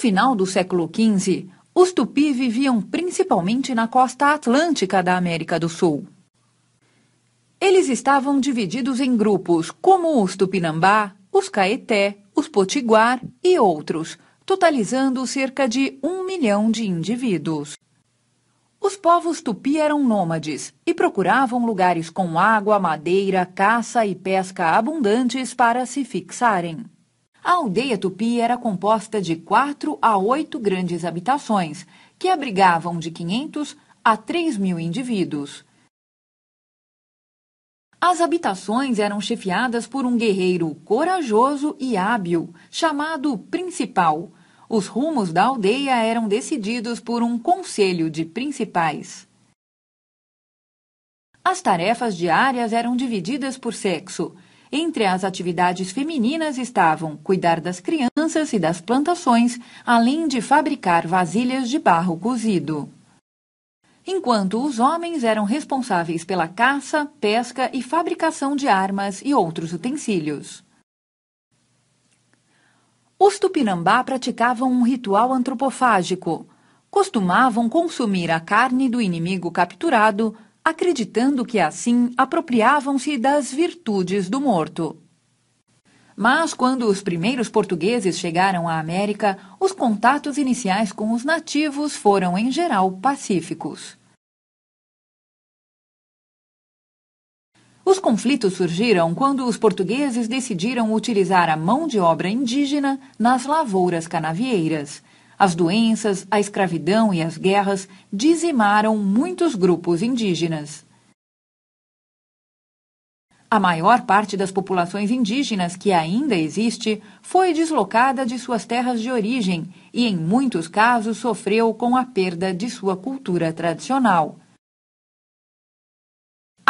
final do século XV, os tupi viviam principalmente na costa atlântica da América do Sul. Eles estavam divididos em grupos, como os tupinambá, os caeté, os potiguar e outros, totalizando cerca de um milhão de indivíduos. Os povos tupi eram nômades e procuravam lugares com água, madeira, caça e pesca abundantes para se fixarem. A aldeia tupi era composta de quatro a oito grandes habitações, que abrigavam de 500 a 3 mil indivíduos. As habitações eram chefiadas por um guerreiro corajoso e hábil, chamado Principal. Os rumos da aldeia eram decididos por um conselho de principais. As tarefas diárias eram divididas por sexo. Entre as atividades femininas estavam cuidar das crianças e das plantações, além de fabricar vasilhas de barro cozido. Enquanto os homens eram responsáveis pela caça, pesca e fabricação de armas e outros utensílios. Os Tupinambá praticavam um ritual antropofágico. Costumavam consumir a carne do inimigo capturado, acreditando que assim apropriavam-se das virtudes do morto. Mas quando os primeiros portugueses chegaram à América, os contatos iniciais com os nativos foram em geral pacíficos. Os conflitos surgiram quando os portugueses decidiram utilizar a mão de obra indígena nas lavouras canavieiras, as doenças, a escravidão e as guerras dizimaram muitos grupos indígenas. A maior parte das populações indígenas que ainda existe foi deslocada de suas terras de origem e, em muitos casos, sofreu com a perda de sua cultura tradicional.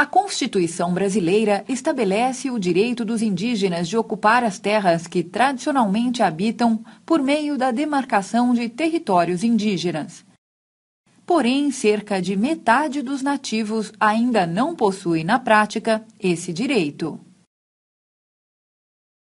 A Constituição brasileira estabelece o direito dos indígenas de ocupar as terras que tradicionalmente habitam por meio da demarcação de territórios indígenas. Porém, cerca de metade dos nativos ainda não possui na prática esse direito.